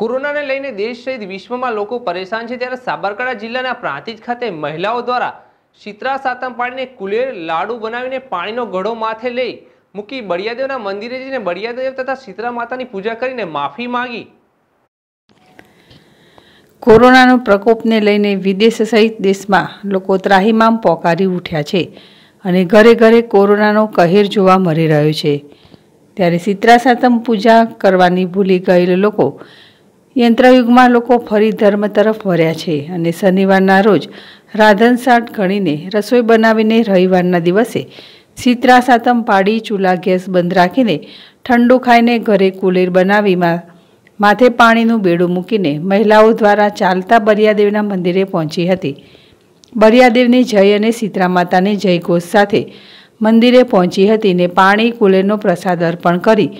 કોરોનાને લઈને દેશ સહિત વિશ્વમાં લોકો પરેશાન છે ત્યારે સાબરકાંઠા જિલ્લાના પ્રાંતિજ ખાતે મહિલાઓ દ્વારા શીતળા સાતમ પાણીને કુલેર લાડુ બનાવીને પાણીનો ઘડો માથે લઈ મૂકી બળિયાદેવના મંદિરે જઈને બળિયાદેવ તથા શીતળા માતાની પૂજા કરીને માફી માગી કોરોનાનો પ્રકોપને લઈને વિદેશ સહિત દેશમાં લોકો ત્રાહીમામ પોકારી ઉઠ્યા છે અને ઘરે ઘરે કોરોનાનો કહેર જોવા મળી રહ્યો છે ત્યારે શીતળા સાતમ પૂજા કરવાની ભૂલી ગયેલા લોકો યંત્રયુગમાં લોકો ફરી ધર્મ તરફ વર્યા છે અને શનિવારના રોજ રાધનસાટ ગણીને રસોઈ બનાવીને રવિવારના દિવસે સિત્રા સાતમ પાડી ચૂલા ગેસ બંધ રાખીને ઠંડુ ખાઈને ઘરે કુલેર બનાવીમાં માથે પાણીનું બેડું મૂકીને મહિલાઓ દ્વારા ચાલતા બરિયાદેવના મંદિરે પહોંચી હતી બરિયાદેવની જય અને સીતરા માતાની જયઘોષ સાથે મંદિરે પહોંચી હતી ને પાણી કુલેરનો પ્રસાદ અર્પણ કરી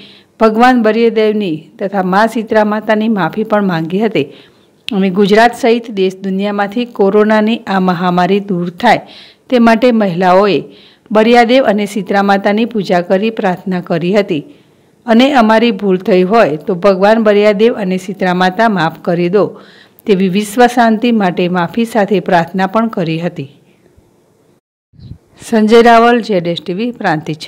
ભગવાન બરિયદેવની તથા મા સીતરા માતાની માફી પણ માંગી હતી અમે ગુજરાત સહિત દેશ દુનિયામાંથી કોરોનાની આ મહામારી દૂર થાય તે માટે મહિલાઓએ બરિયાદેવ અને સીતરા માતાની પૂજા કરી પ્રાર્થના કરી હતી અને અમારી ભૂલ થઈ હોય તો ભગવાન બરિયાદેવ અને સીતરા માતા માફ કરી દો તેવી વિશ્વ શાંતિ માટે માફી સાથે પ્રાર્થના પણ કરી હતી સંજય રાવલ જેડેશ ટીવી પ્રાંતિજ